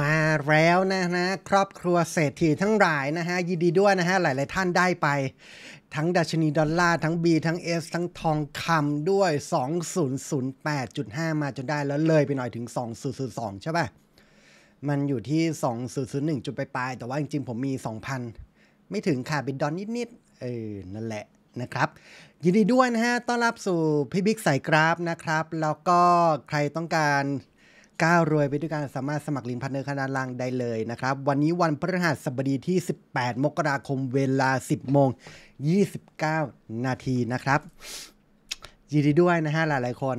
มาแล้วนะฮะครอบครัวเศรษฐีทั้งหลายนะฮะยินดีด้วยนะฮะหลาย ๆท่านได้ไป ทั้งดัชนีดอลลาร์ ทั้ง B ทั้ง S ทั้งทองคำด้วย 2008.5 มาจนได้แล้วเลยไปหน่อยถึง 2002ใช่ป่ะ มันอยู่ที่ 2001จุดปลายๆ แต่ว่าจริงๆผมมี 2,000 ไม่ถึงค่ะบิดดอนนิดๆเออนั่นแหละนะครับ ยินดีด้วยนะฮะต้อนรับสู่พี่บิ๊กใส่กราฟนะครับแล้วก็ใครต้องการก้าวรวยไปด้วยกันสามารถสมัครลิงพันเนอร์คณะล่างได้เลยนะครับ วันนี้วันพฤหัสบดีที่ 18 มกราคมเวลา 10 โมง 29 นาทีนะครับยินดีด้วยนะฮะ หลายหลายคน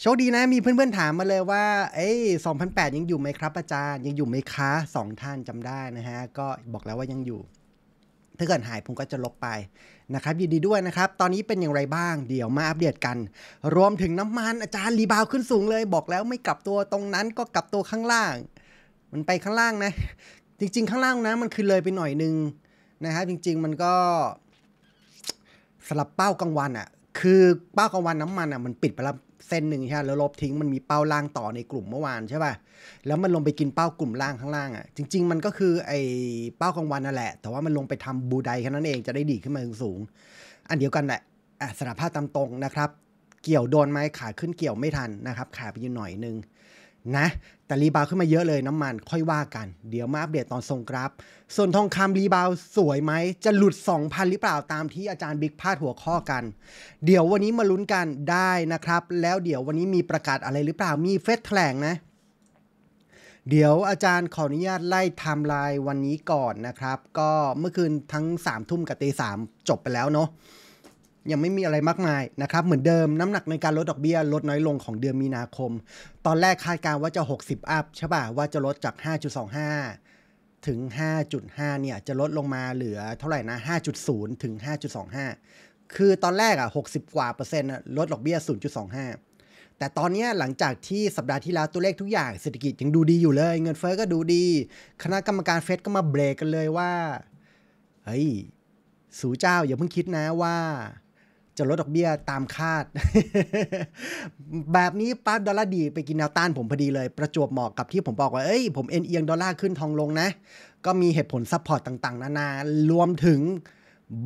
โชคดีนะ มีเพื่อนๆ ถามมาเลยว่า เอ้ย2008ยังอยู่ไหมครับอาจารย์ยังอยู่ไหมคะสองท่านจำได้นะฮะ ก็บอกแล้วว่ายังอยู่ ถ้าเกิดหายผมก็จะลบไปนะครับยินดีด้วยนะครับตอนนี้เป็นอย่างไรบ้างเดี๋ยวมาอัปเดตกัน รวมถึงน้ำมันอาจารย์รีบาวขึ้นสูงเลย บอกแล้วไม่กลับตัวตรงนั้นก็กลับตัวข้างล่าง มันไปข้างล่างนะ จริงๆ ข้างล่างนะ มันคือเลยไปหน่อยนึงนะครับ จริงๆมันก็สลับเป้ากลางวันอะ่ะคือเป้ากลางวันน้ำมันอะ่ะมันปิดไปแล้วเส้นหนึ่งใช่ไหมแล้วลบทิ้งมันมีเป้าล่างต่อในกลุ่มเมื่อวานใช่ป่ะ แล้วมันลงไปกินเป้ากลุ่มล่างข้างล่างอ่ะจริง ๆ มันก็คือไอ้เป้ากลางวันนั่นแหละ แต่ว่ามันลงไปทำบูไดแค่นั้นเอง จะได้ดีขึ้นมาถึงสูง อันเดียวกันแหละ อ่ะสารภาพตามตรงนะครับ เกี่ยวโดนไหมขาขึ้นเกี่ยวไม่ทันนะครับ ขาไปอยู่หน่อยนึงนะ แต่รีบาวขึ้นมาเยอะเลยน้ำมันค่อยว่ากัน เดี๋ยวมาอัปเดตตอนทรงกราฟส่วนทองคำรีบาวสวยไหมจะหลุด 2,000 หรือเปล่าตามที่อาจารย์บิ๊กพาดหัวข้อกัน เดี๋ยววันนี้มาลุ้นกันได้นะครับ แล้วเดี๋ยววันนี้มีประกาศอะไรหรือเปล่ามีเฟสแถลงนะ เดี๋ยวอาจารย์ขออนุญาตไล่ไทม์ไลน์วันนี้ก่อนนะครับ ก็เมื่อคืนทั้ง3ทุ่มกับตีสามจบไปแล้วเนาะยังไม่มีอะไรมากมายนะครับ เหมือนเดิมน้ำหนักในการลดดอกเบี้ยลดน้อยลงของเดือนมีนาคม ตอนแรกคาดการว่าจะ 60 อัพ ใช่ป่ะ ว่าจะลดจาก 5.25 ถึง 5.5 เนี่ย จะลดลงมาเหลือเท่าไหร่นะ 5.0 ถึง 5.25 คือตอนแรกอ่ะ 60 กว่าเปอร์เซ็นต์ลดดอกเบี้ย 0.25 แต่ตอนนี้หลังจากที่สัปดาห์ที่แล้วตัวเลขทุกอย่างเศรษฐกิจยังดูดีอยู่เลย เงินเฟอ้อก็ดูดี คณะกรรมการเฟดก็มาเบรกกันเลยว่าเฮ้ยสูเจ้าอย่าเพิ่งคิดนะว่าจะลดดอกเบี้ยตามคาด แบบนี้ปั๊บดอลลาร์ดี ไปกินแนวต้านผมพอดีเลย ประจวบเหมาะกับที่ผมบอกว่า เอ้ยผมเอ็นเอียง ดอลลาร์ขึ้นทองลงนะ ก็มีเหตุผลซัพพอร์ตต่าง ๆ นานา รวมถึง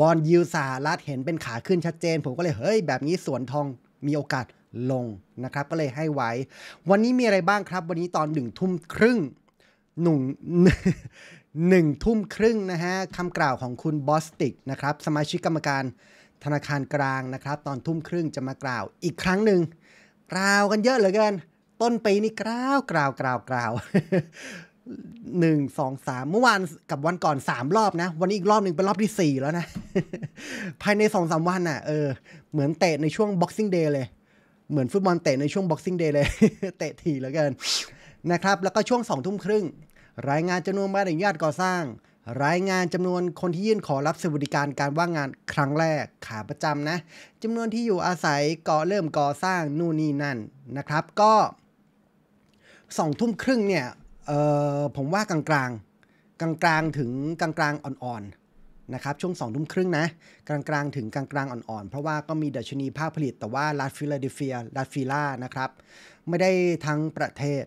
บอลยูสหรัฐเห็นเป็นขาขึ้นชัดเจน ผมก็เลย เฮ้ย แบบนี้สวนทองมีโอกาสลงนะครับ ก็เลยให้ไว้ วันนี้มีอะไรบ้างครับ วันนี้ตอนหนึ่งทุ่มครึ่งหนุ่งหนึ่งทุ่มครึ่งนะฮะคำกล่าวของคุณบอสติกนะครับสมาชิกกรรมการธนาคารกลางนะครับตอนทุ่มครึ่งจะมากล่าวอีกครั้งหนึ่งกล่าวกันเยอะเหลือเกิน ต้นปีนี่กล่าวกล่าวกล่าวกล่าวหนึ่งสองสามเมื่อวานกับวันก่อนสามรอบนะ วันนี้อีกรอบหนึ่งเป็นรอบที่สี่แล้วนะภายในสองสามวันน่ะเออเหมือนเตะในช่วง boxing day เลย เหมือนฟุตบอลเตะในช่วง boxing day เลย เตะทีเหลือเกินนะครับแล้วก็ช่วงสองทุ่มครึ่งรายงานจำนวนใบอนุญาตก่อสร้างรายงานจำนวนคนที่ยื่นขอรับสวัสดิการการว่างงานครั้งแรกขาประจำนะจำนวนที่อยู่อาศัยก่อเริ่มก่อสร้างนู่นนี่นั่นนะครับ ก็สองทุ่มครึ่งเนี่ยผมว่ากลางกลางกลางกลางถึงกลางกลางอ่อนๆนะครับ ช่วงสองทุ่มครึ่งนะกลางกลางถึงกลางกลางอ่อนๆเพราะว่าก็มีดัชนีภาคผลิต แต่ว่าลาฟิลาเดเฟียลาฟิล่านะครับไม่ได้ทั้งประเทศ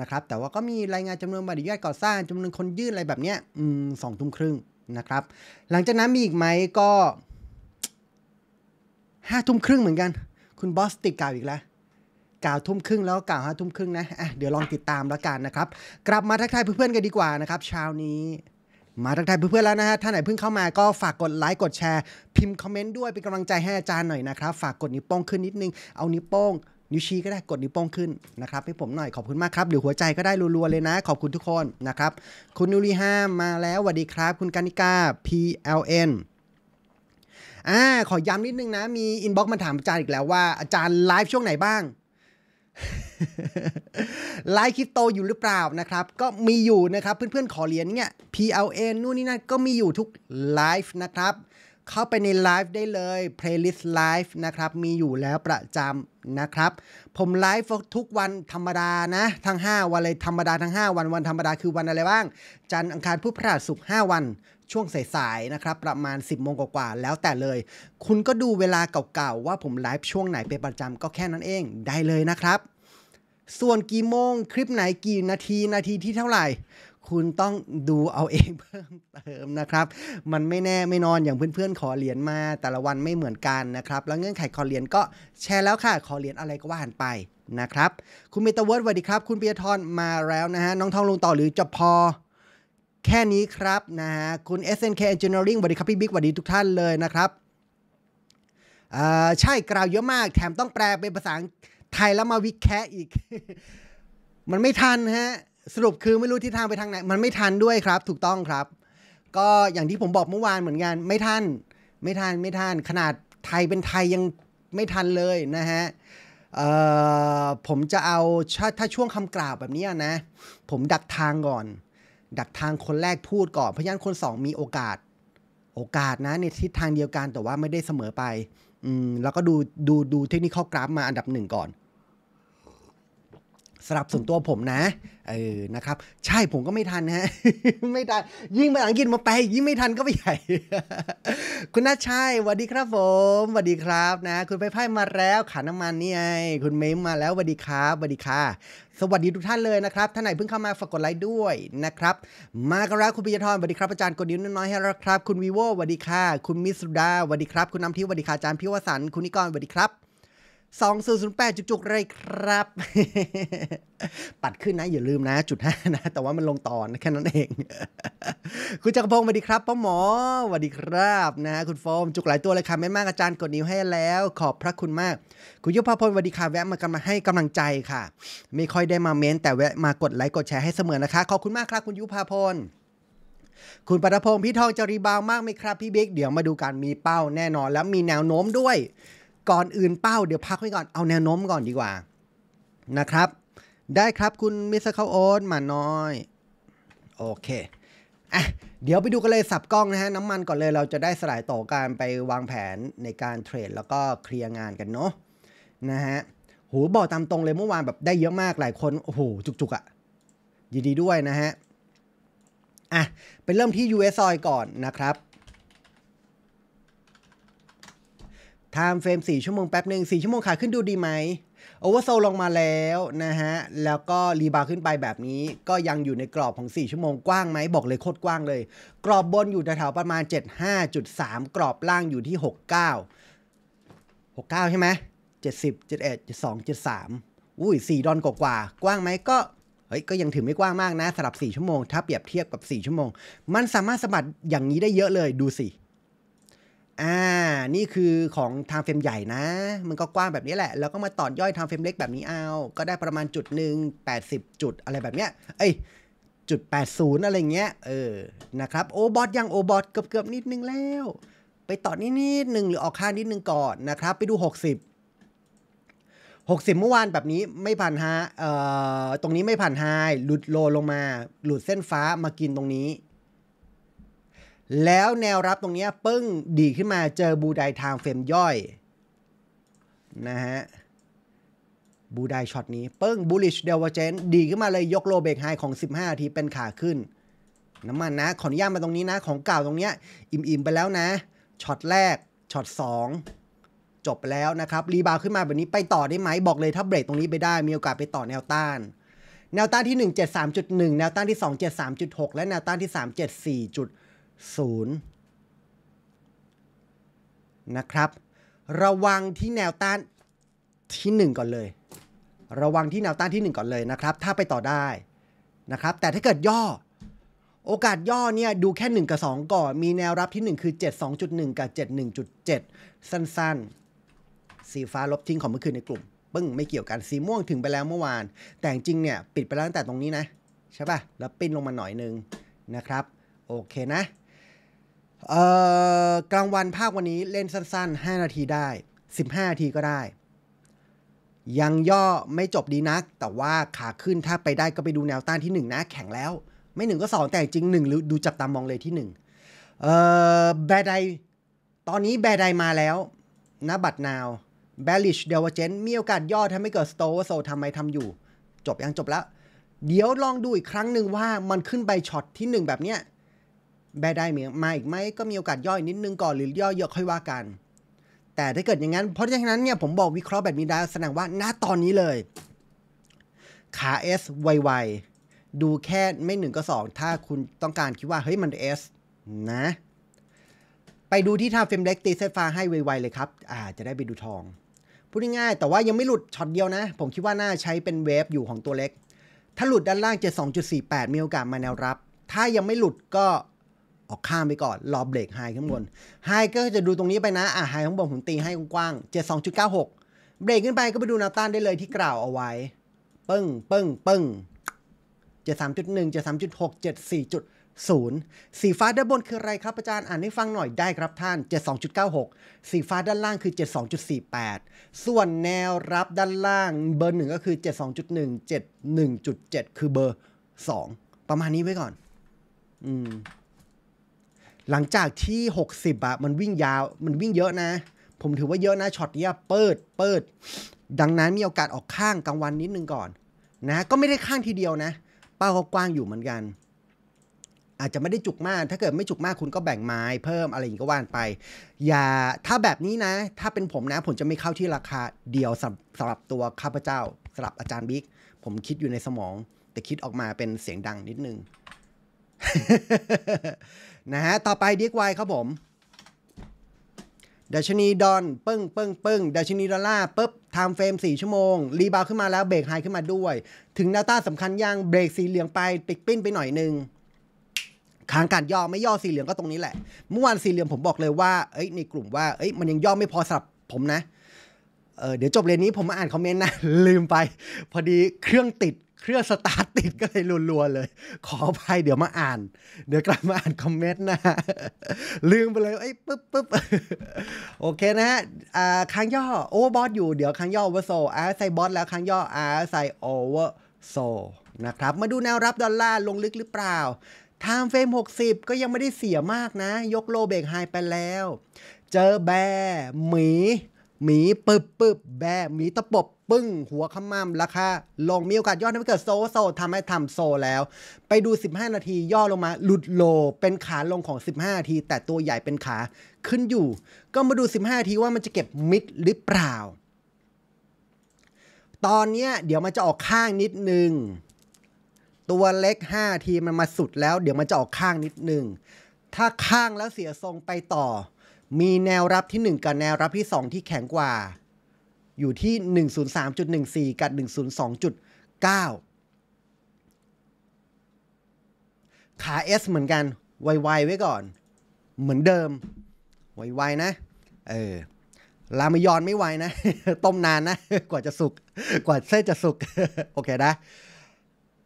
นะครับแต่ว่าก็มีรายงานจำนวนใบอนย่าตก่อสร้างจำนวนคนยื่นอะไรแบบเนี้ยสองทุ่มครึ่งนะครับ หลังจากนั้นมีอีกไหมก็ห้าทุ่มครึ่งเหมือนกัน คุณบอสติดกล่าวอีกแล้วกล่าวทุ่มครึ่งแล้วกล่าวห้าทุ่มครึ่งนะะเดี๋ยวลองติดตามแล้วกันนะครับกลับมาทักทายเพื่อนๆกันดีกว่านะครับเช้านี้ มาทักทายเพื่อนๆแล้วนะฮะถ้าไหนเพิ่งเข้ามาก็ฝากกดไลค์กดแชร์พิมพ์คอมเมนต์ด้วยเป็นกำลังใจให้อาจารย์หน่อยนะครับ ฝากกดนิ้วโป้งขึ้นนิดนึงเอานิ้วโป้งนิ้วชี้ก็ได้กดนิ้วโป้งขึ้นนะครับให้ผมหน่อยขอบคุณมากครับหรือหัวใจก็ได้รัวๆเลยนะขอบคุณทุกคนนะครับ คุณนุรีห้ามาแล้วสวัสดีครับ คุณกานิกา PLN อ่าขอย้ำนิดนึงนะ มีอินบ็อกซ์มาถามอาจารย์อีกแล้วว่าอาจารย์ไลฟ์ช่วงไหนบ้างไลฟ์คริปโตอยู่หรือเปล่านะครับ ก็มีอยู่นะครับ เพื่อนๆ ขอเรียนเนี่ย PLN นู่นนี่นั่นก็มีอยู่ทุกไลฟ์นะครับเข้าไปในไลฟ์ได้เลย playlist live นะครับมีอยู่แล้วประจำนะครับ ผมไลฟ์ทุกวันธรรมดานะทั้ง 5 วันเลยธรรมดาทั้ง 5 วัน วันธรรมดาคือวันอะไรบ้างจันทร์อังคารพุธพฤหัสศุกร์5วันช่วงสายๆนะครับประมาณ 10บโมงกว่าๆแล้วแต่เลย คุณก็ดูเวลาเก่าๆว่าผมไลฟ์ช่วงไหนเป็นประจำก็แค่นั้นเองได้เลยนะครับ ส่วนกี่โมงคลิปไหนกี่นาทีนาทีที่เท่าไหร่คุณต้องดูเอาเองเพิ่มเติมนะครับ มันไม่แน่ไม่นอนอย่างเพื่อนๆ ขอเหรียญมา แต่ละวันไม่เหมือนกันนะครับ แล้วเงื่อนไขขอเหรียญก็แชร์แล้วค่ะขอเหรียญอะไรก็ว่าันไปนะครับ คุณเมตาเวิร์ดสวัสดีครับ คุณเปียทอนมาแล้วนะฮะน้องทองลงต่อหรือจะพอ แค่นี้ครับนะฮะคุณ SNK Engineering สวัสดีครับพี่บิ๊กสวัสดีทุกท่านเลยนะครับใช่กล่าวเยอะมากแถมต้องแปลเป็นภาษาไทยแล้วมาวิแคะอีก มันไม่ทันฮะสรุปคือไม่รู้ทิศทางไปทางไหน มันไม่ทันด้วยครับ ถูกต้องครับ ก็อย่างที่ผมบอกเมื่อวานเหมือนกันไม่ทันไม่ทันไม่ทันขนาดไทยเป็นไทยยังไม่ทันเลยนะฮะผมจะเอาถ้าช่วงคำกล่าวแบบนี้นะ ผมดักทางก่อน ดักทางคนแรกพูดก่อนเพราะฉะนั้นคนสองมีโอกาส โอกาสนะในทิศทางเดียวกันแต่ว่าไม่ได้เสมอไปอืมแล้วก็ดูดูดูเทคนิคข้อกราฟมาอันดับหนึ่งก่อนสำหรับส่วนตัวผมนะเออนะครับใช่ผมก็ไม่ทันฮะ ไม่ทันยิ่งภาษาอังกฤษมาไปยิ่งไม่ทันก็ไปใหญ่ คุณน้าชัยสวัสดีครับผมสวัสดีครับนะ คุณไปไพ่มาแล้วขันน้ำมันนี่ไงคุณเมมมาแล้วสวัสดีครับสวัสดีค่ะสวัสดีทุกท่านเลยนะครับท่านไหนเพิ่งเข้ามาฝากกดไลค์ด้วยนะครับ มากันคุณปิยธรสวัสดีครับอาจารย์กดนิ้วน้อยให้แล้วครับ คุณวีโวสวัสดีค่ะคุณมิสุดาสวัสดีครับ คุณน้ำทิพย์สวัสดีค่ะอาจารย์พิวสันคุณนิกรสวัสดีครับ2008จุกๆเลยครับ ปัดขึ้นนะอย่าลืมนะ จุดห้านะ แต่ว่ามันลงตอนแค่นั้นเอง คุณจักรพงศ์สวัสดีครับป้าหมอสวัสดีครับนะ คุณโฟมจุกหลายตัวเลยค่ะแม่มากอาจารย์กดนิ้วให้แล้ว ขอบพระคุณมาก คุณยุพพลสวัสดีค่ะแวะมากันมาให้กำลังใจค่ะ ไม่ค่อยได้มาเม้นแต่แวะมากดไลค์กดแชร์ให้เสมอนะคะ ขอบคุณมากครับ คุณยุพาพลคุณปรพงศ์พี่ทองจะรีบาวมากไหมครับพี่บิ๊กเดี๋ยวมาดูการมีเป้าแน่นอน แล้วมีแนวโน้มด้วยก่อนอื่นเป้า เดี๋ยวพักไว้ก่อนเอาแนวโน้มก่อนดีกว่า นะครับ ได้ครับคุณมิสเตอรคิาโอ๊ตมาน้อย โอเคอ่ะเดี๋ยวไปดูกันเลยสับกล้องนะฮะ น้ำมันก่อนเลยเราจะได้สลายต่อการไปวางแผนในการเทรด แล้วก็เคลียร์งานกันเนาะนะฮะโหบอกตามตรงเลยเมื่อวานแบบได้เยอะมากหลายคน โอ้โหจุกๆอะ่ะยินดีด้วยนะฮะอ่ะไปเริ่มที่ US ซอยก่อนนะครับทม์เฟรม 4 ชั่วโมงแป๊บหนึ่ง4 ชั่วโมงขาขึ้นดูดีไหมโอเวอร์โซลงมาแล้วนะฮะ แล้วก็รีบาขึ้นไปแบบนี้ ก็ยังอยู่ในกรอบของ 4 ชั่วโมงกว้างไหมบอกเลยโคตรกว้างเลย กรอบบนอยู่แถวๆประมาณ 75.3 กรอบล่างอยู่ที่ 69 69 ใช่ไหม70 71 72 73 อุ้ย 4 ดอนกว่ากว่า กว้างไหมก็ เฮ้ย ก็ยังถือไม่กว้างมากนะสำหรับ 4 ชั่วโมง ถ้าเปรียบเทียบกับ 4 ชั่วโมง มันสามารถสะบัดอย่างนี้ได้เยอะเลย ดูสิอ่า นี่คือของทางเฟรมใหญ่นะ มันก็กว้างแบบนี้แหละ แล้วก็มาต่อย่อยทางเฟรมเล็กแบบนี้เอา ก็ได้ประมาณจุดหนึ่งแปดสิบจุดอะไรแบบเนี้ยเอ้ยจุดแปดศูนย์อะไรเงี้ย เออ นะครับ โอบอทยังโอบอทเกือบเกือบนิดนึงแล้ว ไปต่อนิดนิดหนึ่งหรือออกข้างนิดนึงก่อน นะครับ ไปดูหหกสิบกสิบเมื่อวานแบบนี้ไม่ผ่านฮะ เอ่อ ตรงนี้ไม่ผ่านไฮหลุดโลลงมา หลุดเส้นฟ้ามากินตรงนี้แล้วแนวรับตรงนี้ปึ้งดีขึ้นมาเจอบูไดทางเฟรมย่อยนะฮะบูไดช็อตนี้ ปึ้งบูลิชเดลวเจนดีขึ้นมาเลยยกโลเบกไฮของ 15ที เป็นขาขึ้น น้ำมันนะ ขออนุญาตมาตรงนี้นะ ของเก่าตรงเนี้ยอิ่ม ๆ ไปแล้วนะช็อตแรกช็อต 2 จบแล้วนะครับ รีบาวขึ้นมาแบบนี้ไปต่อได้ไหมบอกเลยถ้าเบรกตรงนี้ไปได้มีโอกาสไปต่อแนวต้าน แนวต้านที่ 173.1แนวต้านที่ 273.6 และแนวต้านที่ 374. 0 นะครับ ระวังที่แนวต้านที่ 1 ก่อนเลย ระวังที่แนวต้านที่ 1 ก่อนเลยนะครับ ถ้าไปต่อได้นะครับ แต่ถ้าเกิดย่อ โอกาสย่อเนี่ยดูแค่ 1 กับ 2 ก่อนมีแนวรับที่ 1 คือ 72.1 กับ 71.7 สั้นๆ สีฟ้าลบทิ้งของเมื่อคืนในกลุ่มปึ้งไม่เกี่ยวกันสีม่วงถึงไปแล้วเมื่อวาน แต่จริงเนี่ยปิดไปแล้วตั้งแต่ตรงนี้นะ ใช่ปะ่ะแล้วปิ้นลงมาหน่อยนึงนะครับโอเคนะกลางวันภาควันนี้เล่นสั้นๆ 5 นาทีได้ 15 นาทีก็ได้ ยังย่อไม่จบดีนัก แต่ว่าขาขึ้นถ้าไปได้ก็ไปดูแนวต้านที่ 1 นะแข็งแล้ว ไม่หนึ่งก็สองแต่จริงหนึ่งดูจับตามองเลยที่ 1 เอ่อ แบดไดตอนนี้แบดไดมาแล้วนะบัตรนาวแบลิชเดวเจนมีโอกาสย่อทาให้เกิดสโตโซทำไมทำอยู่ จบยังจบแล้วเดี๋ยวลองดูอีกครั้งหนึ่งว่ามันขึ้นไปช็อตที่1แบบเนี้ยแบได้มาอีกไหมก็มีโอกาสย่อยนิดนึงก่อนหรือย่อเยอะค่อยว่ากัน แต่ถ้าเกิดอย่างนั้น เพราะฉะนั้นเนี่ย ผมบอกวิเคราะห์แบบนี้ได้แสดงว่าณตอนนี้เลย ขาเอสไวๆดูแค่ไม่หนึ่งก็สองถ้าคุณต้องการคิดว่า เฮ้ยมันเอสนะไปดูที่ทาเฟมเล็กตีเซฟ้าให้ไวๆเลยครับอ่าจะได้ไปดูทอง พูดง่ายๆแต่ว่ายังไม่หลุดช็อตเดียวนะ ผมคิดว่าน่าใช้เป็นเวฟอยู่ของตัวเล็ก ถ้าหลุดด้านล่างจะ2.48มีโอกาสมาแนวรับ ถ้ายังไม่หลุดก็อข้ามไปก่อนรอเบรกไฮข้างบน ไฮก็จะดูตรงนี้ไปนะ อ่ะ ไฮข้างบนผมตีให้กว้างเจ็ดสองจุดเกก้าหเบรกขึ้นไปก็ไปดูแนวต้านได้เลยที่กล่าวเอาไว้ ปึ้ง ปึ้ง ปึ้งจจสามหนึ่งเจ็ดสามจจุดดหกเ็สี่จุดศูนย์สีฟ้าด้านบนคืออะไรครับอาจารย์ อ่านให้ฟังหน่อยได้ครับท่านเจ็ดสองจุดเกก้าหสีฟ้าด้านล่างคือเจ็ดสองจุดสี่แปดส่วนแนวรับด้านล่างเบอร์หนึ่งก็คือเเจจจจ็็ดดดสองงงุหหนนึึุ่่ดเจ็ดคือเบอร์สองประมาณนี้ไว้ก่อน อืมหลังจากที่ 60อะมันวิ่งยาวมันวิ่งเยอะนะ ผมถือว่าเยอะนะช็อตเนี้ยเปิด เปิด ดังนั้นมีโอกาสออกข้างกลางวันนิดนึงก่อนนะ ก็ไม่ได้ข้างทีเดียวนะ เป้าก็กว้างอยู่เหมือนกัน อาจจะไม่ได้จุกมาก ถ้าเกิดไม่จุกมากคุณก็แบ่งไม้ เพิ่มอะไรอย่างก็ว่านไป อย่าถ้าแบบนี้นะ ถ้าเป็นผมนะผมจะไม่เข้าที่ราคาเดียวสำหรับตัวข้าพเจ้าสำหรับอาจารย์บิ๊กผมคิดอยู่ในสมอง แต่คิดออกมาเป็นเสียงดังนิดนึงนะฮะ ต่อไปดีกวายครับผม ดัชนี ดอน ปึ้งปึ้งปึ้งดัชนีดอลลาร์ปุ๊บไทม์เฟรม 4 ชั่วโมง รีบาวขึ้นมาแล้วเบรกไฮขึ้นมาด้วย ถึงดนวต้าสำคัญย่างเบรกสีเหลืองไปปิดปิ้นไปหน่อยนึงค้างการย่อไม่ย่อสีเหลืองก็ตรงนี้แหละ เมื่อวานสีเหลืองผมบอกเลยว่า เอ้ยในกลุ่มว่า เอ้ยมันยังย่อไม่พอสำหรับผมนะเเดี๋ยวจบเรียนนี้ผมมาอ่านคอมเมนต์นะลืมไป พอดีเครื่องติดเครื่องสตาร์ตติดก็เลยรัวๆเลย ขออภัยเดี๋ยวมาอ่าน เดี๋ยวกลับมาอ่านคอมเมนต์นะลืมไปเลยไอ้ปึ๊บปึ๊บโอเคนะฮะอ่าค้างย่อโอเวอร์บอสอยู่เดี๋ยวค้างย่อโอเวอร์โซอาร์ไซบอสแล้วค้างย่ออาร์ไซโอเวอร์โซนะครับ มาดูแนวรับดอลลาร์ลงลึกหรือเปล่าไทม์เฟรม60 ก็ยังไม่ได้เสียมากนะ ยกโลเบกไฮไปแล้ว เจอแบ หมีหมีปึบปึบแบหมีตะปบปึ้งหัวขมามราคาลงมีโอกาสย่อทำให้เกิดโซโซทำให้ทำโซแล้ว ไปดู 15 นาที ย่อลงมาหลุดโลเป็นขาลงของ 15นาที แต่ตัวใหญ่เป็นขาขึ้นอยู่ ก็มาดู 15นาทีว่ามันจะเก็บมิดหรือเปล่า ตอนนี้เดี๋ยวมันจะออกข้างนิดนึงตัวเล็ก 5 ทีมันมาสุดแล้ว เดี๋ยวมันจะออกข้างนิดนึงถ้าข้างแล้วเสียทรงไปต่อ มีแนวรับที่ 1 กับแนวรับที่ 2 ที่แข็งกว่าอยู่ที่ 103.14 กับ 102.9 ขา S เหมือนกัน ไวๆไว้ก่อน เหมือนเดิม ไวๆนะ เออลามยอนไม่ไวนะ ต้มนานนะ กว่าจะสุก กว่าเส้นจะสุก โอเคนะ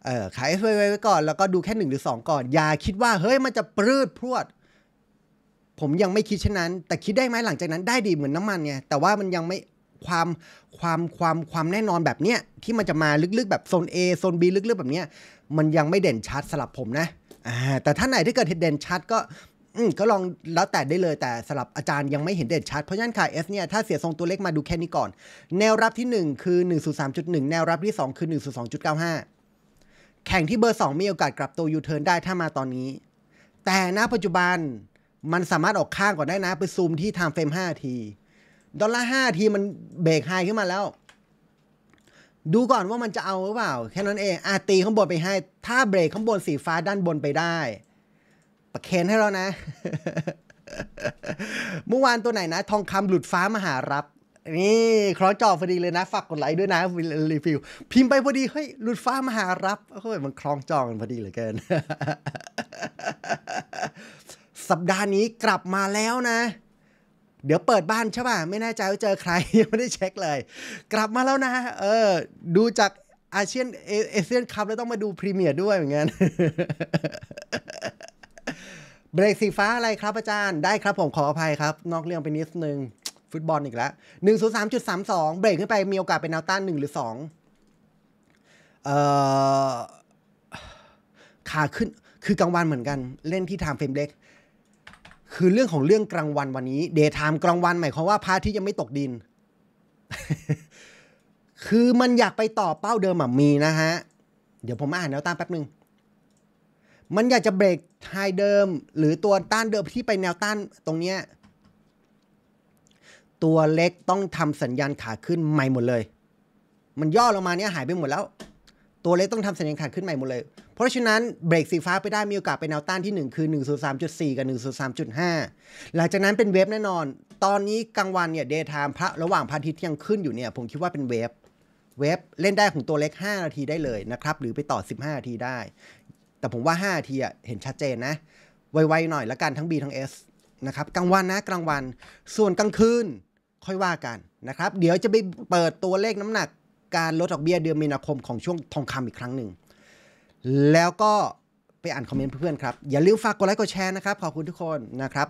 เออขายไว้ไว้ก่อน แล้วก็ดูแค่หนึ่งหรือสอง ก่อน อย่าคิดว่าเฮ้ยมันจะปลื้ดพรวด ผมยังไม่คิดเช่นนั้น แต่คิดได้ไหมหลังจากนั้นได้ดีเหมือนน้ำมันไงแต่ว่ามันยังไม่ความความความความแน่นอนแบบเนี้ยที่มันจะมาลึกๆ แบบโซน A โซน B ลึกๆแบบเนี้ยมันยังไม่เด่นชัดสลับผมนะแต่ท่านไหนที่เกิดเด่นชัดก็ก็ลองแล้วแต่ได้เลย แต่สลับอาจารย์ยังไม่เห็นเด่นชัด เพราะฉะนั้นค่ะ S เนี่ย ถ้าเสียทรงตัวเล็กมาดูแค่นี้ก่อน แนวรับที่ 1 คือ 103.1 แนวรับที่ 2 คือ 102.95 แข่งที่เบอร์ 2 มีโอกาสกลับตัวยูเทิร์นได้ถ้ามาตอนนี้ แต่ณปัจจุบันมันสามารถออกข้างก่อนได้นะไปซูม ที่ไทม์เฟรม5ทีดอลลาร์ห้าทีมันเบรกไฮขึ้นมาแล้ว ดูก่อนว่ามันจะเอาหรือเปล่า แค่นั้นเองอาตีข้างบนไปให้ ถ้าเบรกข้างบนสีฟ้าด้านบนไปได้ ประเคนให้แล้วนะ เมื่อวานตัวไหนนะ ทองคำหลุดฟ้ามหารับ นี่ คล้องจอพอดีเลยนะฝากกดไลค์ด้วยนะรีวิว พิมพ์ไปพอดี เฮ้ย หลุดฟ้ามหารับเฮ้ยมันคล้องจองพอดีเหลือเกินสัปดาห์นี้กลับมาแล้วนะเดี๋ยวเปิดบ้านใช่ป่ะ ไม่แน่ใจว่าเจอใครยังไม่ได้เช็คเลย กลับมาแล้วนะเออ ดูจากอาเซียนเอเซียนคัพแล้วต้องมาดูพรีเมียร์ด้วยเหมือนกันเบรกสีฟ้าอะไรครับอาจารย์ได้ครับผมขออภัยครับ นอกเรื่องไปนิดนึงฟุตบอลอีกแล้วหนึ่งศูนย์สามจุดสามสองเบรกขึ้นไปมีโอกาสเป็นแนวต้านหนึ่งหรือสองเอ่อขาขึ้น คือกลางวันเหมือนกัน เล่นที่ทางเฟรมเล็กคือเรื่องของเรื่องกลางวันวันนี้เดย์ไทม์กลางวันหมายความว่าพระที่ยังไม่ตกดิน คือมันอยากไปต่อเป้าเดิมมีนะฮะเดี๋ยวผมอ่านแนวต้านแป๊บนึงมันอยากจะเบรกไฮเดิมหรือตัวต้านเดิมที่ไปแนวต้านตรงเนี้ยตัวเล็กต้องทำสัญญาณขาขึ้นใหม่หมดเลย มันย่อลงมาเนี้ยหายไปหมดแล้ว ตัวเล็กต้องทำสัญญาณขาขึ้นใหม่หมดเลยเพราะฉะนั้นเบรกสีฟ้าไปได้มีโอกาสเป็นแนวต้านที่ 1 คือ103.4 กับ103.5 หลังจากนั้นเป็นเวฟแน่นอน ตอนนี้กลางวันเนี่ยเดย์ไทม์พระระหว่างพระอาทิตย์ยังขึ้นอยู่เนี่ย ผมคิดว่าเป็นเวฟเวฟเล่นได้ของตัวเล็ก5นาทีได้เลยนะครับ หรือไปต่อ 15นาทีได้ แต่ผมว่า5นาทีอะเห็นชัดเจนนะ ไว ๆ หน่อยละกันทั้ง B ทั้ง S นะครับกลางวันนะกลางวันส่วนกลางคืนค่อยว่ากันนะครับเดี๋ยวจะไปเปิดตัวเลขน้ำหนัก การลดดอกเบี้ยเดือนมีนาคมของช่วงทองคำอีกครั้งหนึ่งแล้วก็ไปอ่านคอมเมนต์เพื่อนๆครับอย่าลืมฝากกดไลค์กดแชร์นะครับขอบคุณทุกคนนะครับ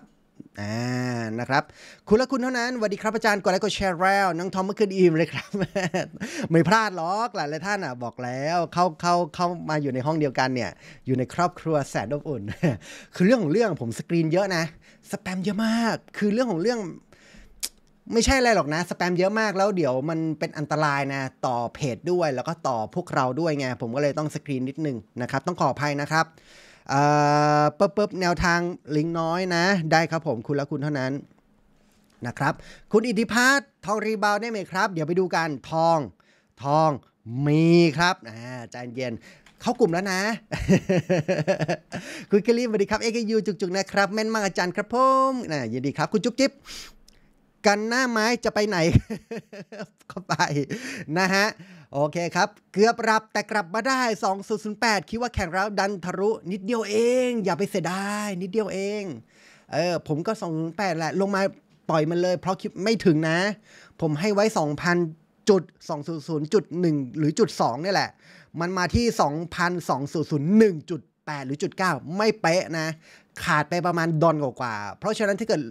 อ่านะครับคุณและคุณเท่านั้นสวัสดีครับอาจารย์กดไลค์กดแชร์แล้วน้องทอมเมื่อคืนอิ่มเลยครับ ไม่พลาดหรอกหลายหลายท่านอ่ะบอกแล้วเข้าเข้าเข้ามาอยู่ในห้องเดียวกันเนี่ยอยู่ในครอบครัวแสนอบอุ่น คือเรื่องของเรื่องผมสกรีนเยอะนะ สแปมเยอะมากคือเรื่องของเรื่องไม่ใช่อะไรหรอกนะสแปมเยอะมากแล้วเดี๋ยวมันเป็นอันตรายนะต่อเพจด้วยแล้วก็ต่อพวกเราด้วยไงผมก็เลยต้องสกรีนนิดนึงนะครับต้องขออภัยนะครับเอ่อปึ๊บปึ๊บแนวทางลิงน้อยนะ ได้ครับผมคุณและคุณเท่านั้น นะครับ คุณอิทธิพัฒน์ทองรีบาวได้ไหมครับ เดี๋ยวไปดูกันทอง ทองมีครับอ่าใจเย็นเข้ากลุ่มแล้วนะคุณกรีบสวัสดีครับเอ็กยูจุกๆนะครับแม่นมากอาจารย์ครับผมนะยินดีครับคุณจุ๊บจิ๊บกันหน้าไม้จะไปไหนก็ไปนะฮะ โอเคครับ เกือบรับแต่กลับมาได้ 2008 คิดว่าแข่งแล้วดันทะลุนิดเดียวเอง อย่าไปเสียดายนิดเดียวเอง เออ ผมก็208แหละลงมาปล่อยมันเลย เพราะคิดไม่ถึงนะ ผมให้ไว้ 2,000จุด200จุด1หรือจุด2นี่แหละ มันมาที่2,201.8หรือจุด9ไม่เป๊ะนะ ขาดไปประมาณดอนกว่าเพราะฉะนั้นถ้าเกิด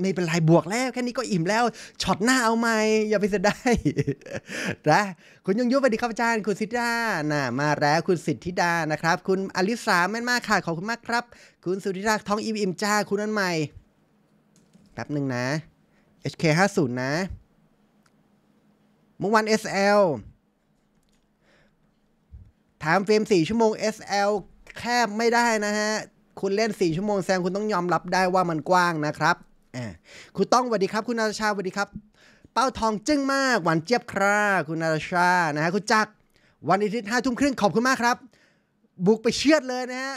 ไม่เป็นไรบวกแล้วแค่นี้ก็อิ่มแล้วช็อตหน้าเอาไหมอย่าไปเสียดายนะคุณยงยุทสวัสดีครับอาจารย์ คุณสิทธิดานะมาแล้วคุณสิทธิดานะครับ คุณอลิสาแม่นมากค่ะ ขอบคุณมากครับ คุณสุธิราท้องอิ่มอิ่มจ้าคุณนั่นใหม่แป๊บหนึ่งนะ HK 5 0นะเมื่อวัน SL ถามเฟรม 4 ชั่วโมง SL แคบไม่ได้นะฮะคุณเล่น 4 ชั่วโมง แซง คุณต้องยอมรับได้ว่ามันกว้างนะครับ อ่า คุณต้องสวัสดีครับ คุณนาชาสวัสดีครับ เป้าทองจึ้งมาก หวานเจี๊ยบคราคุณนาชา นะฮะ คุณจัก วันอาทิตย์ห้าทุ่มครึ่งขอบคุณมากครับ บุกไปเชือดเลยนะฮะ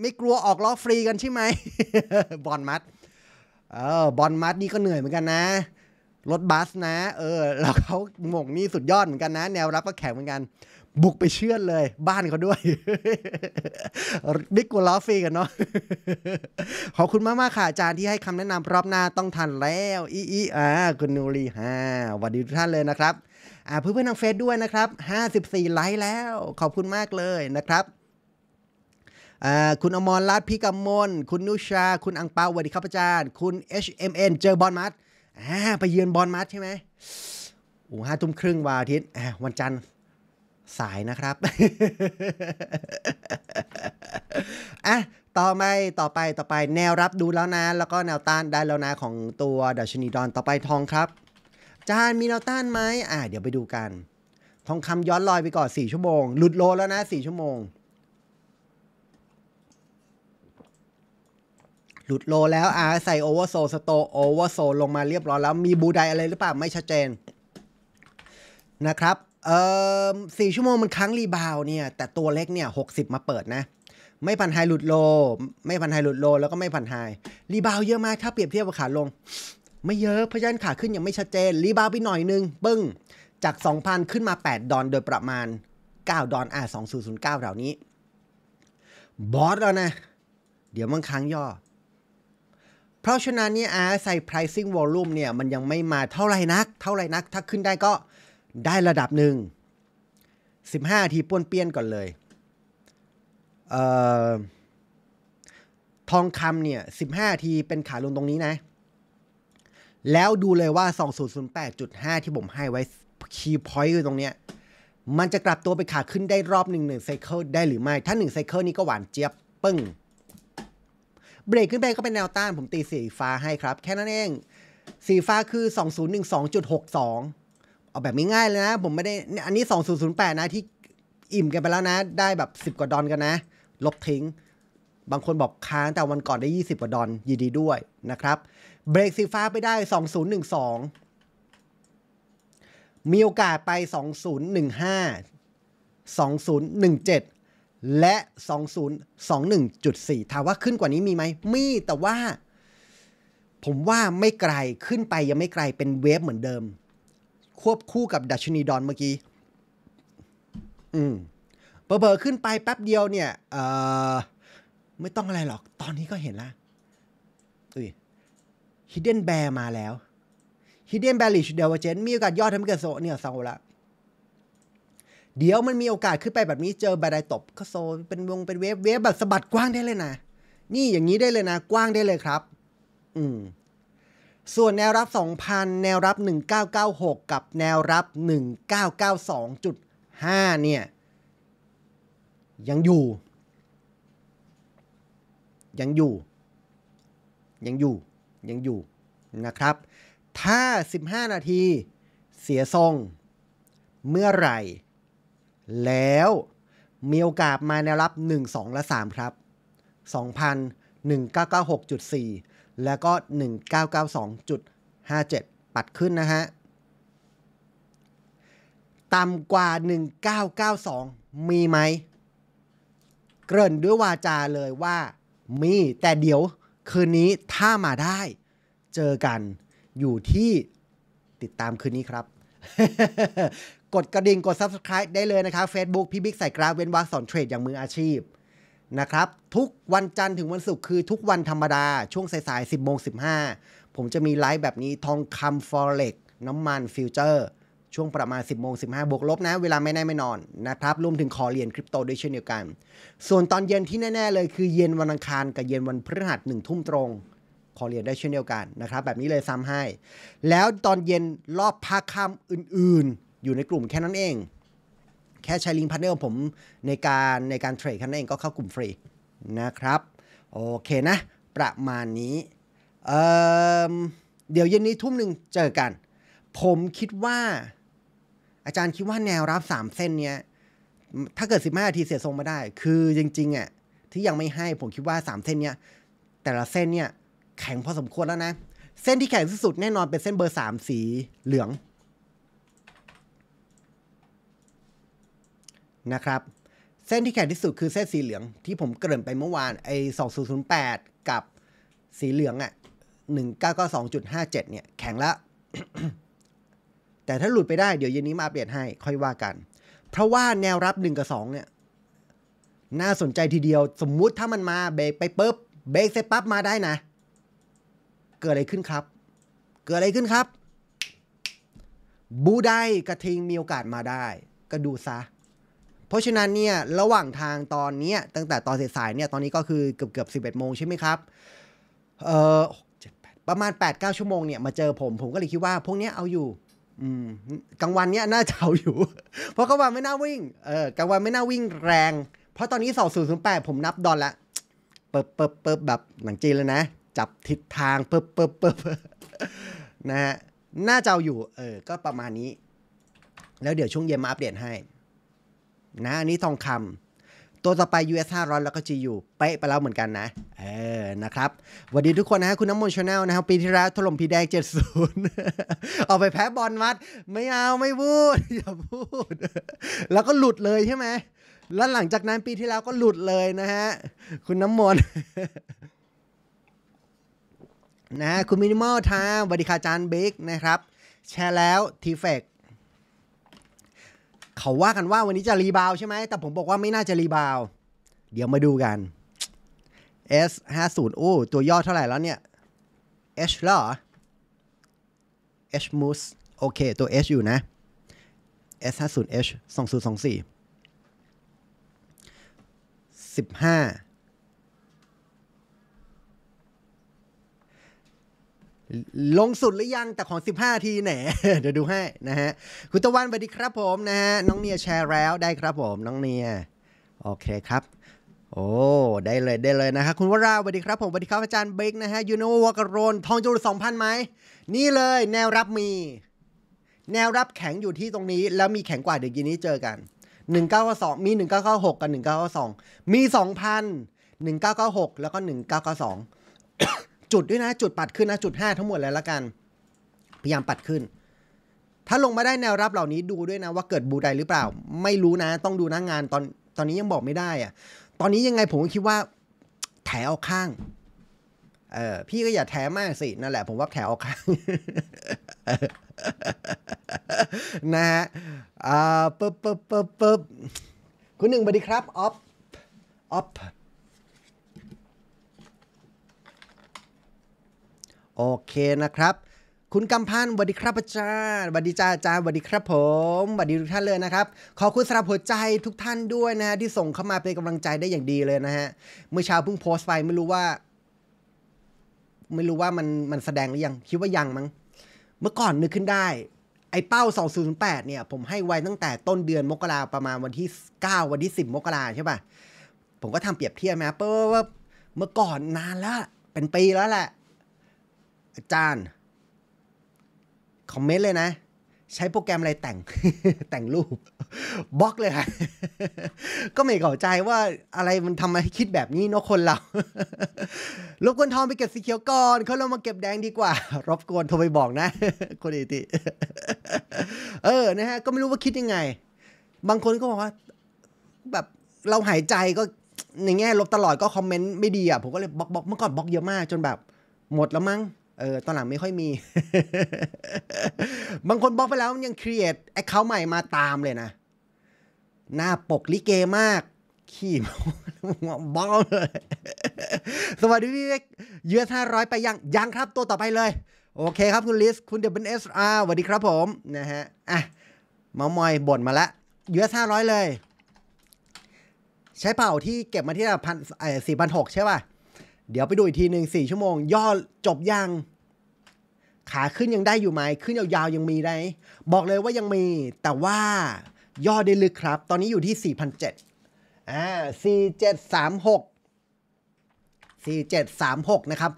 ไม่กลัวออกล้อฟรีกันใช่ไหม บอลมัดเออบอลมัดนี่ก็เหนื่อยเหมือนกันนะรถบัสนะ เออแล้วเขาหมงนี่สุดยอดเหมือนกันนะ แนว รับก็แข็งเหมือนกัน บุกไปเชื่อเลย บ้านเขาด้วย บิ๊กกูลอฟีกันเนาะขอบคุณมากมากค่ะ อาจารย์ที่ให้คำแนะนำรอบหน้าต้องทันแล้วอีอีอ่าคุณนูรีฮ่าวัสดีทุกท่านเลยนะครับ อ่า เพื่อนๆทางเฟซด้วยนะครับ 54ไลค์แล้ว ขอบคุณมากเลยนะครับคุณอมรรัตน์พิกำมลคุณนุชา คุณอังเปาสวัสดีครับอาจารย์คุณ HMN เจอบอลมัดอไปเยือนบอลมัดใช่ไหมโอ้ห้าทุ่มครึ่งวันอาทิตย์วันจันทร์ สายนะครับอ่ะต่อไปต่อไปต่อไปแนวรับดูแล้วนะ แล้วก็แนวต้านได้แล้วนะของตัวดัชนีดอนต่อไปทองครับ จานมีแนวต้านไหมอ่าเดี๋ยวไปดูกัน ทองคำย้อนลอยไปก่อน 4 ชั่วโมงหลุดโลแล้วนะ 4 ชั่วโมงุดโลแล้วอาใส่โอเวอร์โซสโตโอเวอร์โซลงมาเรียบร้อยแล้วมีบูไดอะไรหรือเปล่าไม่ชัดเจน นะครับ เอ่อสี่ชั่วโมงมันครั้งรีบาวเนี่ย แต่ตัวเล็กเนี่ยหกสิบมาเปิดนะ ไม่พันไฮหลุดโล ไม่พันไฮหลุดโลแล้วก็ไม่พันไฮรีบาวเยอะมาก ถ้าเปรียบเทียบกับขาลง ไม่เยอะเพราะฉะนั้นขาขึ้นยังไม่ชัดเจนรีบาวไปหน่อยนึงปึ้งจาก 2,000 ขึ้นมา 8ดอนโดยประมาณ9ดอนอ่า2009เหล่านี้ บอสแล้วนะ เดี๋ยวมันครั้งย่อเพราะฉะนั้นเนี่ยอาใส่ pricing volume เนี่ยมันยังไม่มาเท่าไรนัก เท่าไรนัก ถ้าขึ้นได้ก็ได้ระดับหนึ่ง15 ทีป้วนเปียนก่อนเลยเออทองคำเนี่ย 15 ทีเป็นขาลงตรงนี้นะ แล้วดูเลยว่า 2008.5 ที่ผมให้ไว้คีย์พอยต์คือตรงเนี้ยมันจะกลับตัวไปขาขึ้นได้รอบหนึ่งหนึ่งไซเคิลได้หรือไม่ ถ้าหนึ่งไซเคิลนี้ก็หวานเจี๊ยบปึ้งเบรกขึ้นไปก็เป็นแนวต้านผมตีสีฟ้าให้ครับ แค่นั้นเองสีฟ้าคือ 2012.62 เอาแบบง่ายๆเลยนะผมไม่ได้อันนี้ 2008 นะที่อิ่มกันไปแล้วนะ ได้แบบ 10 กว่าดอนกันนะ ลบทิ้งบางคนบอกค้างแต่วันก่อนได้ 20 กว่าดอนยินดีด้วยนะครับ เบรกสีฟ้าไปได้ 2012 มีโอกาสไป 2015 2017และ 2021.4ถามว่าขึ้นกว่านี้มีไหมมีแต่ว่า ผมว่าไม่ไกลขึ้นไปยังไม่ไกลเป็นเวฟเหมือนเดิม ควบคู่กับดัชนีดอนเมื่อกี้อืมเผลอๆขึ้นไปแป๊บเดียวเนี่ย เออไม่ต้องอะไรหรอก ตอนนี้ก็เห็นละอุ้ยิดเด้นแบร์มาแล้วฮิดเด้นแบริชเดว v e r g มีโอกาสยอดทำเกิดโซเนี่ยเซาละเดี๋ยวมันมีโอกาสขึ้นไปแบบนี้เจอบาดาดตบก็โซเป็นวงเป็นเวฟเวฟแบบสะบัดกว้างได้เลยนะ นี่อย่างนี้ได้เลยนะ กว้างได้เลยครับอืมส่วนแนวรับ 2,000 แนวรับ 1996กับแนวรับ 1992.5เนี่ยยังอยู่ยังอยู่ยังอยู่ยังอยู่นะครับ ถ้า 15 นาทีเสียทรง เมื่อไหร่แล้วมีโอกาสมาแนวรับ 1 2 และ 3ครับ2,1996.4 แล้วก็ 1992.57 ปัดขึ้นนะฮะต่ำกว่า 1992 มีไหม เกริ่นด้วยวาจาเลยว่ามีแต่เดี๋ยวคืนนี้ถ้ามาได้ เจอกันอยู่ที่ติดตามคืนนี้ครับกดกระดิ่งกด subscribe ได้เลยนะครับ Facebook พี่บิ๊กใส่กราฟเว้นวักสอนเทรดอย่างมืออาชีพ นะครับ ทุกวันจันทร์ถึงวันศุกร์คือทุกวันธรรมดา ช่วงสายๆ10โมง15 ผมจะมีไลฟ์แบบนี้ทองคำ forex น้ำมันฟิวเจอร์ช่วงประมาณ 10โมง15 บวกลบนะ เวลาไม่แน่ไม่นอนนะครับรวมถึงขอเรียนคริปโตด้วยเช่นเดียวกัน ส่วนตอนเย็นที่แน่ ๆ เลยคือเย็นวันอังคารกับเย็นวันพฤหัสหนึ่งทุ่มตรงขอเรียนได้เช่นเดียวกันนะครับแบบนี้เลยซ้ำให้ แล้วตอนเย็นรอบภาคค่ำอื่นๆอยู่ในกลุ่มแค่นั้นเอง แค่ใช้ลิงก์พาร์ทเนอร์ผมในการในการเทรดแค่นั้นเองก็เข้ากลุ่มฟรีนะครับ โอเคนะ ประมาณนี้เเดี๋ยวเย็นนี้ทุ่มหนึ่งเจอกัน ผมคิดว่า อาจารย์คิดว่าแนวรับ 3 เส้นเนี้ยถ้าเกิด 15นาทีเสียทรงมาได้ คือจริงๆอะ่ะที่ยังไม่ให้ผมคิดว่า 3 เส้นเนี้ยแต่ละเส้นเนี้ยแข็งพอสมควรแล้วนะ เส้นที่แข็งที่สุดแน่นอนเป็นเส้นเบอร์3สีเหลืองนะครับ เส้นที่แข็งที่สุดคือเส้นสีเหลืองที่ผมเกริ่นไปเมื่อวานไอ้2008กับสีเหลืองอะ่ะ1992.57 เนี่ยแข็งละแต่ถ้าหลุดไปได้ เดี๋ยวเย็นนี้มาอัปเดตให้ค่อยว่ากัน เพราะว่าแนวรับ 1 กับ 2 เนี่ย น่าสนใจทีเดียวสมมุติถ้ามันมาเบรกไปปุ๊บเบรกเสร็จปั๊บมาได้นะ เกิดอะไรขึ้นครับเกิดอะไรขึ้นครับ บูได้กระทิงมีโอกาสมาได้ก็ดูซะราะฉะนั้นเนี่ยระหว่างทางตอนนี้ตั้งแต่ตอนเสายเนี่ย ตอนนี้ก็คือเกือบเกือบสิบเอ็ดโมงใช่ไหมครับ เออประมาณ8ปดเชั่วโมงเนี่ยมาเจอผมผมก็เลยคิดว่าพวกนี้เอาอยู่กลางวันเนี้ยน่าจะเอาอยู่ เพราะกลางวันไม่น่าวิ่งเออกลางวันไม่น่าวิ่งแรง เพราะตอนนี้สองศูนย์ศูนย์แปดผมนับดอนละเปิบเปิบเปิบแบบหนังจีนเลยนะ จับทิศทางเปิบเปิบเปิบนะฮะน่าจะเอาอยู่ เออ ก็ประมาณนี้ แล้วเดี๋ยวช่วงเย็นมาอัปเดตให้นะอันนี้ทองคำตัวต่อไป US 500แล้วก็ GU เป๊ะไปแล้วเหมือนกันนะ เออนะครับวันดีทุกคนนะคุณน้ำมนต์ชาแนลนะครับปีที่แล้วถล่มพีแดง 70เอาไปแพ้บอลมัด ไม่เอา ไม่พูด อย่าพูด แล้วก็หลุดเลยใช่ไหมแล้วหลังจากนั้นปีที่แล้วก็หลุดเลยนะฮะ คุณน้ำมนต์นะคุณมินิมอลทามวัสดีค่ะจานเบกนะครับ แชร์แล้วทีเฟกเขาว่ากันว่าวันนี้จะรีบาวใช่ไหมแต่ผมบอกว่าไม่น่าจะรีบาว เดี๋ยวมาดูกัน S 5 0โอ้ตัวย่อเท่าไหร่แล้วเนี่ย H ล่อ H Moose โอเค ตัว H อยู่นะ S 5 0 H 2 0 2 4 15ลงสุดหรือยังแต่ของ 15 ทีแหนเดี๋ยวดูให้นะฮะ คุณตะวันสวัสดีครับผมนะฮะ น้องเนียแชร์แล้วได้ครับผมน้องเนียโอเคครับ โอ้ได้เลยได้เลยนะครับคุณวราสวัสดีครับผมสวัสดีครับ อาจารย์เบกนะฮะยูโนวากรนทองจุลสองพันไหมนี่เลยแนวรับมี แนวรับแข็งอยู่ที่ตรงนี้ แล้วมีแข็งกว่าเดี๋ยวยีนี้เจอกัน 1992 มี 1996 กับ 1992 มี2,000 1996 แล้วก็1992จุดด้วยนะจุดปัดขึ้นนะ จุด5ทั้งหมดเลยละกันพยายามปัดขึ้น ถ้าลงมาได้แนวรับเหล่านี้ดูด้วยนะว่าเกิดบูไดหรือเปล่า ไม่รู้นะต้องดูนักงงานตอนตอนนี้ยังบอกไม่ได้อะตอนนี้ยังไงผมก็คิดว่า แถเอาข้าง เออพี่ก็อย่าแถมากสินั่นแหละ ผมว่าแถเอาข้างนะฮะอ่าปึ๊บปึ๊บปึ๊บปึ๊บคุณหนึ่งสวัสดีครับออฟออฟโอเคนะครับ คุณกำพันธ์สวัสดีครับอาจารย์สวัสดีจ้าอาจารย์สวัสดีครับผมสวัสดีทุกท่านเลยนะครับ ขอบคุณสำหรับหัวใจทุกท่านด้วยนะฮะที่ส่งเข้ามาเป็นกำลังใจได้อย่างดีเลยนะฮะ เมื่อเช้าเพิ่งโพสต์ไปไม่รู้ว่า ไม่รู้ว่ามันมันแสดงหรือยัง คิดว่ายังมั้ง เมื่อก่อนนึกขึ้นได้ ไอ้เป้า2008 เนี่ย ผมให้ไว้ตั้งแต่ต้นเดือนมกราประมาณวันที่9วันที่10มกราใช่ป่ะ ผมก็ทำเปรียบเทียบม๊ะเมื่อก่อนนานแล้วเป็นปีแล้วแหละอาจารย์คอมเมนต์เลยนะ ใช้โปรแกรมอะไรแต่ง แต่งรูปบล็อกเลยค่ะก็ไม่เข้าใจว่าอะไรมันทำให้คิดแบบนี้เนาะคนเรา รบกวนทอมไปเก็บสีเขียวก่อน เขาลงมาเก็บแดงดีกว่า รบกวนโทรไปบอกนะคนอิติเออ นะฮะ ก็ไม่รู้ว่าคิดยังไง บางคนก็บอกว่า แบบเราหายใจก็ในแง่ลบตลอด ก็คอมเมนต์ไม่ดีอ่ะผมก็เลยบล็อกบล็อกเมื่อก่อนบล็อกเยอะมากจนแบบหมดแล้วมั้งเออตอนหลังไม่ค่อยมี บางคนบล็อกไปแล้วยังครีเอทแอคเคาท์ใหม่มาตามเลยนะ หน้าปกลิเกมาก ขี้บล็อกเลย สวัสดีพี่เล็กเยือห้าร้อยไปยัง ยังครับตัวต่อไปเลย โอเคครับคุณลิสคุณเดบินเอสอาร์สวัสดีครับผมนะฮะอ่ะมามอยบ่นมาละเยือห้าร้อยเลย ใช้เป่าที่เก็บมาที่ละพันสี่พันหกใช่ป่ะเดี๋ยวไปดูอีกทีหนึ่งสี่ชั่วโมง ย่อจบยัง ขาขึ้นยังได้อยู่ไหมขึ้นยาวๆ ยังมีได้บอกเลยว่ายังมีแต่ว่าย่อได้ลึกครับ ตอนนี้อยู่ที่4,007อ่า4736 4736นะครับ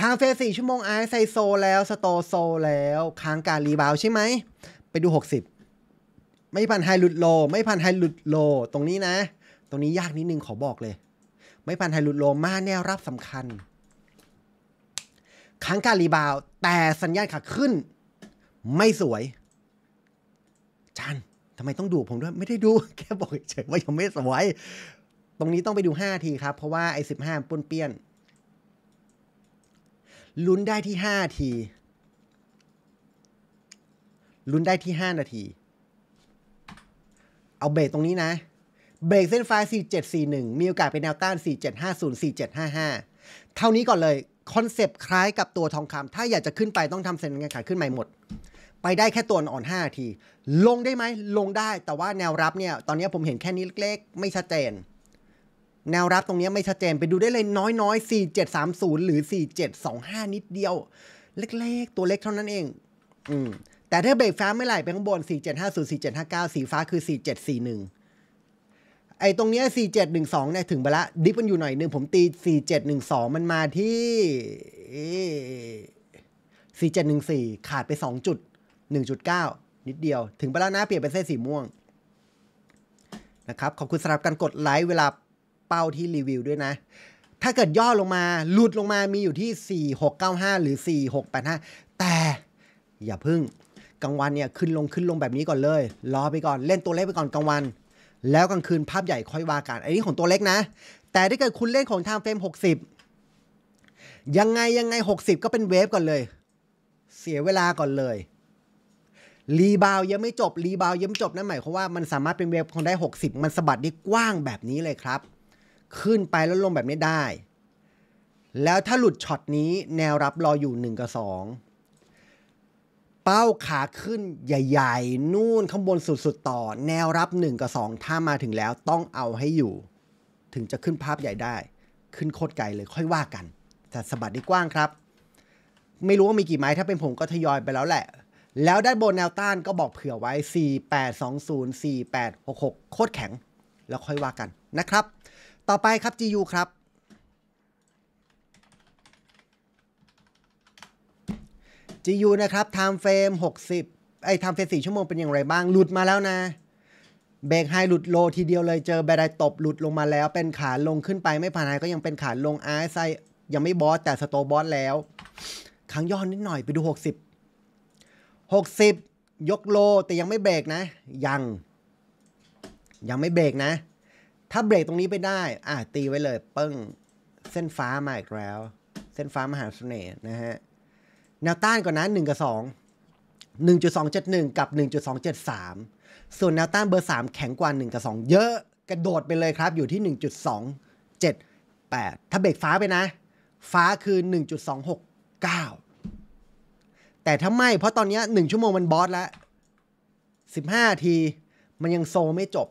ทางเฟส4ชั่วโมงไอไซโซแล้วสโตโซแล้วค้างการรีบาวใช่ไหม ไปดู 60 ไม่พันไฮหลุดโล ไม่พันไฮหลุดโลตรงนี้นะ ตรงนี้ยากนิดนึงขอบอกเลยไม่พันไฮรุดโลมาแนวรับสำคัญค้างการรีบาวแต่สัญญาณขาขึ้น ไม่สวย จันทำไมต้องดูผมด้วย ไม่ได้ดูแค่บอกเฉยว่ายังไม่สวย ตรงนี้ต้องไปดู 5 ทีครับ เพราะว่าไอ้สิบห้าปุ้นเปี้ยน ลุ้นได้ที่ 5 ที ลุ้นได้ที่ 5 นาที เอาเบรตรงนี้นะเบรกเส้นฟ้า 4741 มีโอกาสเป็นแนวต้าน 4750 4755 เท่านี้ก่อนเลย คอนเซปต์คล้ายกับตัวทองคำถ้าอยากจะขึ้นไปต้องทำเซ็นงานขายขึ้นใหม่หมด ไปได้แค่ตัวอ่อน 5 ที ลงได้ไหมลงได้แต่ว่าแนวรับเนี่ย ตอนนี้ผมเห็นแค่นี้เล็กๆ ไม่ชัดเจน แนวรับตรงนี้ไม่ชัดเจนไปดูได้เลยน้อยๆ 4730 หรือ 4725 นิดเดียว เล็กๆตัวเล็กเท่านั้นเองอืมแต่ถ้าเบรกฟ้าไม่ไหลไปข้างบน 4750 4759 สีฟ้าคือ 4741ไอ้ตรงเนี้ย4712เนี่ยถึงไปละดิฟมันอยู่หน่อยนึงผมตี 4712 มันมาที่ 4714 ขาดไป2จุด1.9 นิดเดียวถึงไปแล้วนะเปลี่ยนเป็นเส้นสีม่วง นะครับ ขอบคุณสำหรับการกดไลค์เวลาเป้าที่รีวิวด้วยนะ ถ้าเกิดย่อลงมาหลุดลงมามีอยู่ที่ 4695 หรือ 4685 แต่อย่าพึ่งกลางวันเนี่ย ขึ้นลงขึ้นลงแบบนี้ก่อนเลย รอไปก่อนเล่นตัวเลขไปก่อนกลางวันแล้วกลางคืนภาพใหญ่ค่อยว่ากันอันนี้ของตัวเล็กนะ แต่ถ้าเกิดคุณเล่นของทางเฟรม60 ยังไงยังไง 60 ก็เป็นเวฟก่อนเลย เสียเวลาก่อนเลย รีบาวยังไม่จบรีบาวยังไม่จบนั่นหมายความว่ามันสามารถเป็นเวฟของได้ 60 มันสะบัดได้กว้างแบบนี้เลยครับ ขึ้นไปแล้วลงแบบนี้ได้ แล้วถ้าหลุดช็อตนี้แนวรับรออยู่1กับ2เป้าขาขึ้นใหญ่ ๆ นู่นข้างบนสุด ๆต่อแนวรับ 1 กับ 2 ถ้ามาถึงแล้วต้องเอาให้อยู่ ถึงจะขึ้นภาพใหญ่ได้ ขึ้นโคตรไกลเลยค่อยว่ากัน แต่สะบัดดีกว้างครับ ไม่รู้ว่ามีกี่ไม้ถ้าเป็นผมก็ทยอยไปแล้วแหละ แล้วด้านบนแนวต้านก็บอกเผื่อไว้ 4820 4866 โคตรแข็งแล้วค่อยว่ากันนะครับ ต่อไปครับ GU ครับจียูนะครับม์เฟรมหกส60ไอ้ทม์เฟรมสี่ชั่วโมงเป็นอย่างไรบ้างหลุดมาแล้วนะ เบรกไฮหลุดโล ทีเดียวเลยเจอแบรไดตบหลุดลงมาแล้ว เป็นขาลงขึ้นไปไม่ผ่านไฮก็ยังเป็นขาลงไอไซยังไม่บอสแต่สโตบอสแล้วครั้งย้อนนิดหน่อยไปดู 60 60 ยกโลแต่ยังไม่เบรกนะ ยัง ยังไม่เบรกนะ ถ้าเบรกตรงนี้ไปได้อ่ะตีไว้เลยเปิ้งเส้นฟ้ามาอีกแล้วเส้นฟ้ามหาเสน่ห์นะฮะแนวต้านก่อนนะ1กับ 2 1.271 กับ 1.273 ส่วนแนวต้านเบอร์ 3 แข็งกว่า 1 กับ 2 เยอะกระโดดไปเลยครับ อยู่ที่ 1.278 ถ้าเบรกฟ้าไปนะ ฟ้าคือ 1.269 แต่ถ้าไม่ เพราะตอนนี้ 1 ชั่วโมงมันบอสแล้ว 15 ทีมันยังโซไม่จบ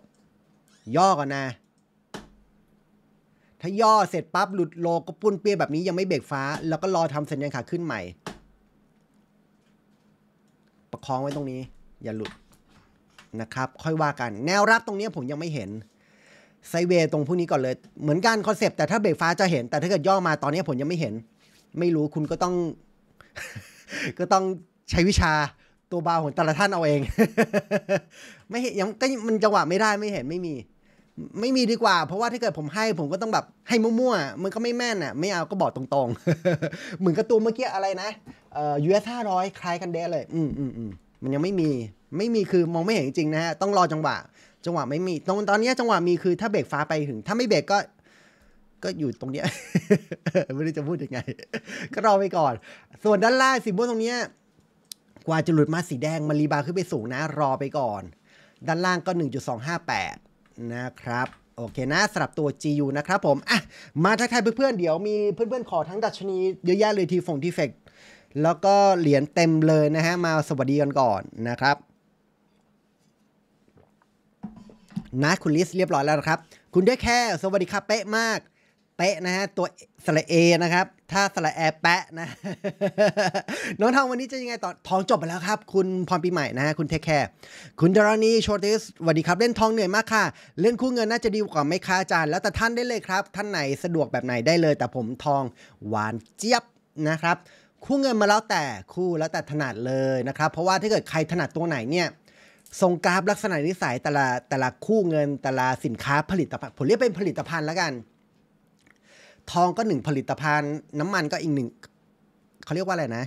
ย่อก่อนนะ ถ้าย่อเสร็จปั๊บหลุดโลก็ปุ้นเปี้ยแบบนี้ยังไม่เบรกฟ้า แล้วก็รอทำสัญญาณขาขึ้นใหม่ประคองไว้ตรงนี้ อย่าหลุดนะครับ ค่อยว่ากัน แนวรับตรงนี้ผมยังไม่เห็นไซเวตรงพวกนี้ก่อนเลย เหมือนกันคอนเซปต์แต่ถ้าเบรกฟ้าจะเห็นแต่ถ้าเกิดย่อมาตอนนี้ผมยังไม่เห็น ไม่รู้คุณก็ต้อง ก็ต้องใช้วิชาตัวบาวของแต่ละท่านเอาเอง ไม่เห็นยังก็มันจังหวะไม่ได้ไม่เห็นไม่มีไม่มีดีกว่าเพราะว่าถ้าเกิดผมให้ผมก็ต้องแบบให้มั่วๆ มันก็ไม่แม่นอ่ะไม่เอาก็บอกตรงๆเหมือนกระตูนเมื่อกี้อะไรนะเอ่อยูเอสห้าร้อยคล้ายกันเด้เลย อืมอืมอืมมันยังไม่มีไม่มีคือมองไม่เห็นจริงนะฮะต้องรอจังหวะจังหวะไม่มีตรงตอนนี้ จังหวะมีคือถ้าเบรกฟ้าไปถึงถ้าไม่เบรกก็ ก็อยู่ตรงเนี้ยไม่รู้จะพูดยังไง ก็รอไปก่อน ส่วนด้านล่างสีม่วงตรงเนี้ยกว่าจะหลุดมาสีแดงมารีบาขึ้นไปสูงนะ รอไปก่อน ด้านล่างก็หหนึ่งงจุดสอ้าแปดนะครับ โอเคนะสำหรับตัว GU นะครับผม อ่ะ มาทักทายเพื่อนๆ เดี๋ยวมีเพื่อนๆ ขอทั้งดัชนี เยอะแยะเลยทีฟงทีเฟกแล้วก็เหรียญเต็มเลยนะฮะ มาสวัสดีกันก่อนนะครับ นะคุณลิสเรียบร้อยแล้วครับ คุณด้วยแค่สวัสดีครับเป๊ะมากเป๊ะนะฮะตัวสระเอนะครับถ้าสระแอแปะนะน้องทองวันนี้จะยังไงต่อทองจบไปแล้วครับคุณพรปีใหม่นะฮะคุณเทคแคร์คุณดารณีโชติสสวัสดีครับเล่นทองเหนื่อยมากค่ะเล่นคู่เงินน่าจะดีกว่าไม่ค้าจานแล้วแต่ท่านได้เลยครับ ท่านไหนสะดวกแบบไหนได้เลย แต่ผมทองหวานเจี๊ยบนะครับคู่เงินมาแล้วแต่คู่แล้วแต่ถนัดเลยนะครับเพราะว่าถ้าเกิดใครถนัดตัวไหนเนี่ยทรงกราฟลักษณะนิสัยแต่ละแต่ละคู่เงินแต่ละสินค้าผลิตภัณฑ์ผมเรียกเป็นผลิตภัณฑ์แล้วกันทองก็หนึ่งผลิตภัณฑ์น้ำมันก็อีกหนึ่งเขาเรียกว่าอะไรนะ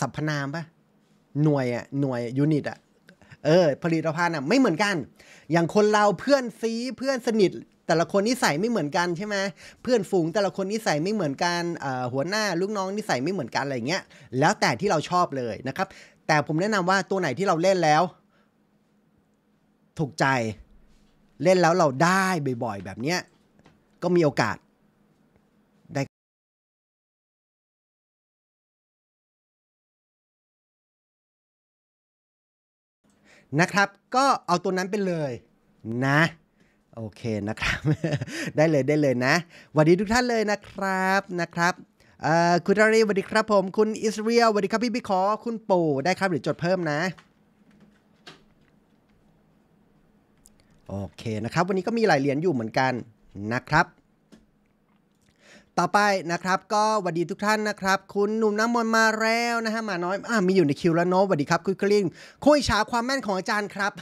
สรรพนามปะหน่วยอะหน่วยยูนิตอะเออ ผลิตภัณฑ์อะไม่เหมือนกัน อย่างคนเราเพื่อนซีเพื่อนสนิท แต่ละคนนิสัยไม่เหมือนกันใช่ไหมเพื่อนฝูง แต่ละคนนิสัยไม่เหมือนกันหัวหน้าลูกน้องนิสัยไม่เหมือนกันอะไรเงี้ยแล้วแต่ที่เราชอบเลยนะครับ แต่ผมแนะนำว่าตัวไหนที่เราเล่นแล้ว ถูกใจเล่นแล้วเราได้บ่อย ๆ แบบเนี้ยก็มีโอกาสได้ นะครับก็เอาตัวนั้นไปเลยนะโอเคนะครับได้เลยได้เลยนะวันดีทุกท่านเลยนะครับนะครับคุณดารีสวัสดีครับผม คุณอิสเรียลสวัสดีครับพี่พี่ขอคุณปู่ได้ครับหรือจดเพิ่มนะโอเคนะครับ วันนี้ก็มีหลายเหรียญอยู่เหมือนกันนะครับ ต่อไปนะครับ ก็สวัสดีทุกท่านนะครับ คุณหนุ่มน้ำมนต์มาแล้วนะฮะมาน้อย อ่ามีอยู่ในคิวแล้วเนาะสวัสดีครับคุณกลิ้ง คุยฉาความแม่นของอาจารย์ครับ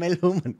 ไม่รู้เหมือน